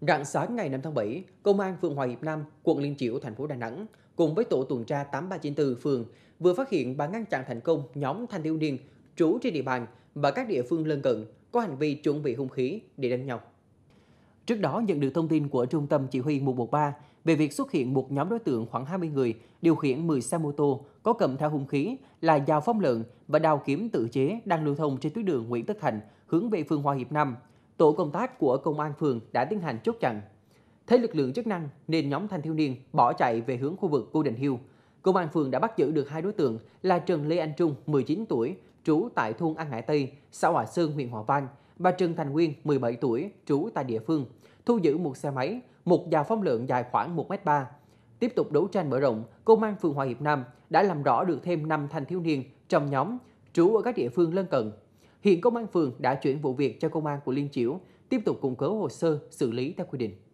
Rạng sáng ngày 5 tháng 7, Công an phường Hòa Hiệp Nam, quận Liên Chiểu, thành phố Đà Nẵng cùng với tổ tuần tra 8394 phường vừa phát hiện và ngăn chặn thành công nhóm thanh thiếu niên trú trên địa bàn và các địa phương lân cận có hành vi chuẩn bị hung khí để đánh nhau. Trước đó nhận được thông tin của Trung tâm Chỉ huy 113 về việc xuất hiện một nhóm đối tượng khoảng 20 người điều khiển 10 xe mô tô có cầm theo hung khí là dao phóng lợn và đao kiếm tự chế đang lưu thông trên tuyến đường Nguyễn Tất Thành hướng về phường Hòa Hiệp Nam – tổ công tác của công an phường đã tiến hành chốt chặn. Thấy lực lượng chức năng nên nhóm thanh thiếu niên bỏ chạy về hướng khu vực Cô Đình Hill. Công an phường đã bắt giữ được hai đối tượng là Trần Lê Anh Trung, 19 tuổi, trú tại thôn An Hải Tây, xã Hòa Sơn, huyện Hòa Vang, và Trần Thành Nguyên, 17 tuổi, trú tại địa phương, thu giữ một xe máy, một dao phóng lợn dài khoảng 1m3. Tiếp tục đấu tranh mở rộng, Công an phường Hòa Hiệp Nam đã làm rõ được thêm 5 thanh thiếu niên trong nhóm, trú ở các địa phương lân cận Hiện công an phường đã chuyển vụ việc cho công an của Liên Chiểu tiếp tục củng cố hồ sơ xử lý theo quy định.